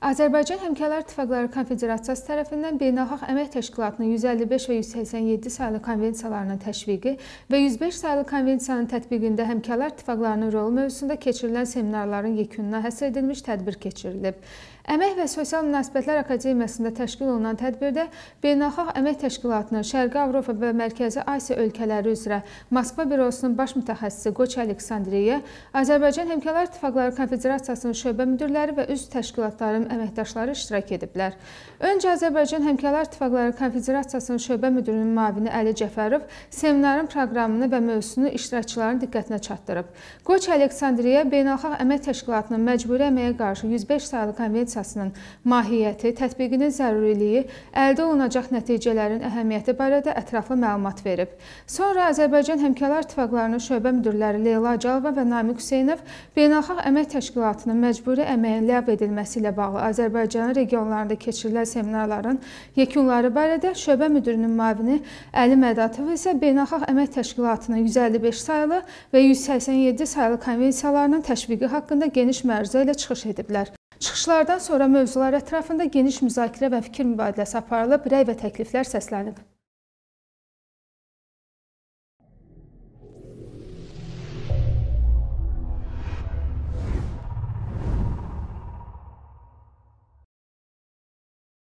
Azərbaycan Həmkarlar İttifaqları Konfederasiyası tərəfindən Beynəlxalq Əmək Təşkilatının 155 və 187 saylı konvensiyalarının təşviqi və 105 saylı konvensiyanın tətbiqində həmkarlar ittifaqlarının rolu mövzusunda keçirilən seminarların yekununa həsr edilmiş tədbir keçirilib. Əmək və Sosial Münasibətlər Akademiyasında təşkil olunan tədbirdə Beynəlxalq Əmək Təşkilatının Şərqi Avropa və Mərkəzi Asiya ölkələri üzrə Moskva bürosunun baş mütəxəssisi Qoç Aleksandriyə, Azərbaycan Həmkarlar İttifaqları Konfederasiyasının şöbə müdirləri və üzv təşkilatların əməkdaşları iştirak ediblər. Öncə Azərbaycan Həmkarlar İttifaqları Konfederasiyasının şöbə müdürünün müavini Əli Cəfərov seminarın proqramını və mövzusunu iştirakçıların diqqətinə çatdırıb. Qoç Aleksandriya Beynəlxalq Əmək Təşkilatının məcburi əməyə qarşı 105 saylı konvensiyasının mahiyyəti, tətbiqinin zəruriliyi, əldə olunacaq nəticələrin əhəmiyyəti barədə ətraflı məlumat verib. Sonra Azərbaycan Həmkarlar İttifaqlarının şöbə müdürləri Leyla Acalova və Namiq Hüseynov Beynəlxalq Əmək Təşkilatının məcburi əməyin ləğv edilməsi ilə bağlı bağlı Azərbaycanın regionlarında keçirilən seminarların yekunları barədə şöbə müdirinin müavini Əli Mədatov isə Beynəlxalq Əmək Təşkilatının 155 saylı və 187 saylı konvensiyalarının təşviqi haqqında geniş məruzə ilə çıxış ediblər. Çıxışlardan sonra mövzular ətrafında geniş müzakirə və fikir mübadiləsi aparılıb, rəy və təkliflər səslənib.